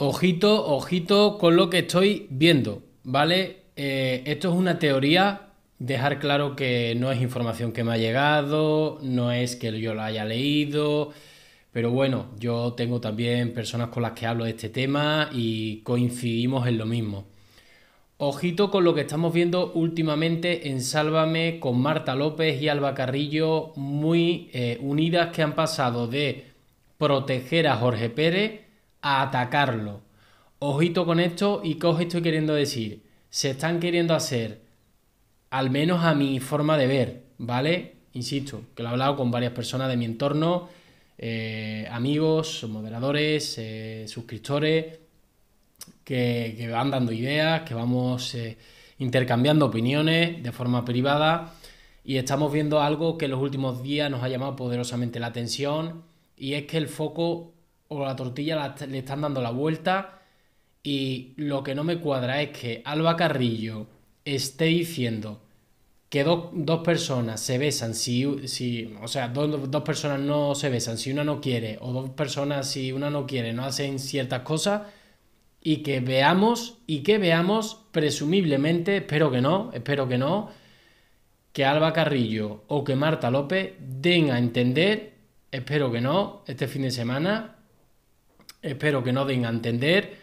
Ojito, ojito con lo que estoy viendo, ¿vale? Eh, esto es una teoría, dejar claro que no es información que me ha llegado, no es que yo la haya leído, pero bueno, yo tengo también personas con las que hablo de este tema y coincidimos en lo mismo. Ojito con lo que estamos viendo últimamente en Sálvame con Marta López y Alba Carrillo muy eh, unidas que han pasado de proteger a Jorge Pérez a atacarlo. Ojito con esto y qué os estoy queriendo decir. Se están queriendo hacer, al menos a mi forma de ver, ¿vale? Insisto, que lo he hablado con varias personas de mi entorno, eh, amigos, moderadores, eh, suscriptores, que, van dando ideas, que vamos eh, intercambiando opiniones de forma privada y estamos viendo algo que en los últimos días nos ha llamado poderosamente la atención y es que el foco o la tortilla le están dando la vuelta. Y lo que no me cuadra es que Alba Carrillo esté diciendo que dos personas se besan si, si o sea, dos personas no se besan si una no quiere, o dos personas si una no quiere no hacen ciertas cosas, y que veamos, y que veamos presumiblemente, espero que no, espero que no, que Alba Carrillo o que Marta López den a entender, espero que no, este fin de semana, espero que no den a entender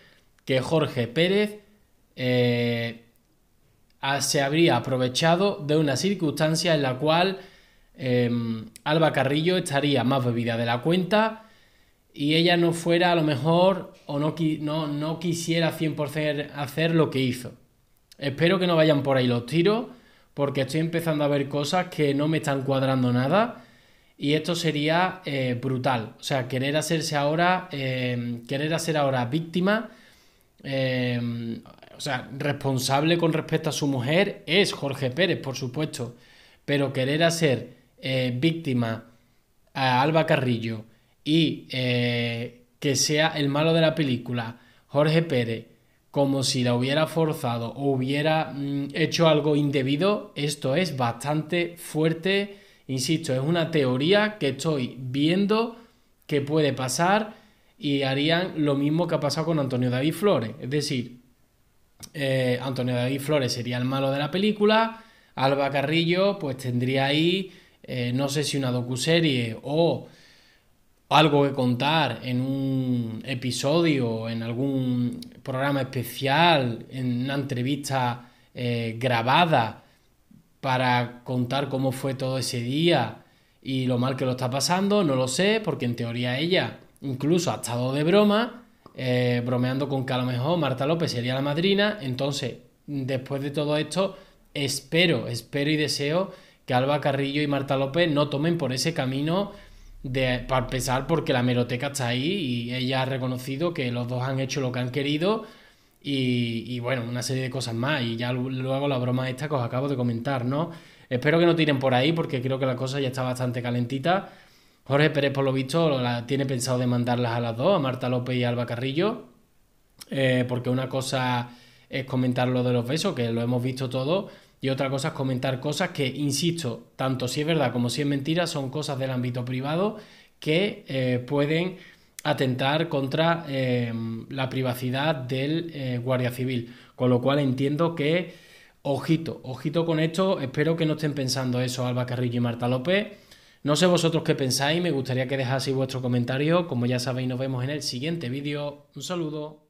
que Jorge Pérez eh, se habría aprovechado de una circunstancia en la cual em, Alba Carrillo estaría más bebida de la cuenta y ella no fuera a lo mejor o no, no quisiera 100% hacer lo que hizo. Espero que no vayan por ahí los tiros porque estoy empezando a ver cosas que no me están cuadrando nada y esto sería eh, brutal. O sea, querer hacerse ahora, em, querer hacer ahora víctima, em, o sea, responsable con respecto a su mujer es Jorge Pérez, por supuesto. Pero querer hacer eh, víctima a Alba Carrillo y eh, que sea el malo de la película, Jorge Pérez, como si la hubiera forzado o hubiera mm, hecho algo indebido, esto es bastante fuerte Insisto, es una teoría que estoy viendo que puede pasar y harían lo mismo que ha pasado con Antonio David Flores. Es decir, eh, Antonio David Flores sería el malo de la película, Alba Carrillo pues tendría ahí, eh, no sé si una docuserie o algo que contar en un episodio, en algún programa especial, en una entrevista eh, grabada para contar cómo fue todo ese día y lo mal que lo está pasando, no lo sé, porque en teoría ella incluso ha estado de broma, eh, bromeando con que a lo mejor Marta López sería la madrina, entonces después de todo esto espero, espero y deseo que Alba Carrillo y Marta López no tomen por ese camino de, para porque la meroteca está ahí y ella ha reconocido que los dos han hecho lo que han querido y, bueno, una serie de cosas más. Y ya luego la broma esta que os acabo de comentar, ¿no? Espero que no tiren por ahí porque creo que la cosa ya está bastante calentita. Jorge Pérez, por lo visto, tiene pensado de mandarlas a las dos, a Marta López y a Alba Carrillo. Eh, porque una cosa es comentar lo de los besos, que lo hemos visto todo. Y otra cosa es comentar cosas que, insisto, tanto si es verdad como si es mentira, son cosas del ámbito privado que eh, pueden atentar contra em, la privacidad del eh, guardia civil. Con lo cual entiendo que, ojito, ojito con esto, espero que no estén pensando eso Alba Carrillo y Marta López. No sé vosotros qué pensáis, me gustaría que dejaseis vuestro comentario. Como ya sabéis, nos vemos en el siguiente vídeo. Un saludo.